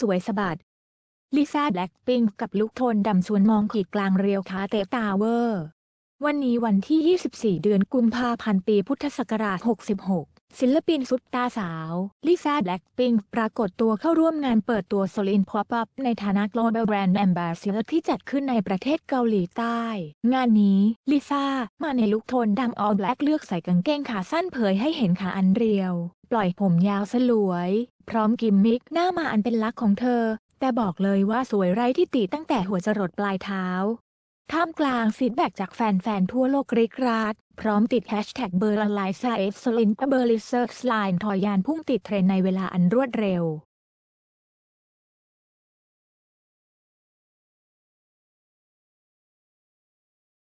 สวยสะบัด ลิซ่าแบล็กปิงกับลุกโทนดำชวนมองขีดกลางเรียวคาเตตาเวอร์ วันนี้วันที่ 24 เดือนกุมภาพันธ์ปีพุทธศักราช66 ศิลปินซุปตาสาว ลิซ่าแบล็กปิงปรากฏตัวเข้าร่วมงานเปิดตัวโซลินพอปัพในฐานะ Global Brand Ambassador ที่จัดขึ้นในประเทศเกาหลีใต้ งานนี้ ลิซ่า มาในลุคโทนดำออลแบล็กเลือกใส่กางเกงขาสั้นเผยให้เห็นขาอันเรียว ปล่อยผมยาวสลวยพร้อมกิมมิกหน้ามาอันเป็นลักษณ์ของเธอ แต่บอกเลยว่าสวยไร้ที่ติตั้งแต่หัวจรดปลายเท้า ท่ามกลางฟีดแบ็จากแฟนๆ ทั่วโลกริกราดพร้อมติดแฮชแท็กเบอร์ละลายซาเอฟสลินเบอร์ลิเซอร์สไลน์ทอยานพุ่งติดเทรนในเวลาอันรวดเร็ว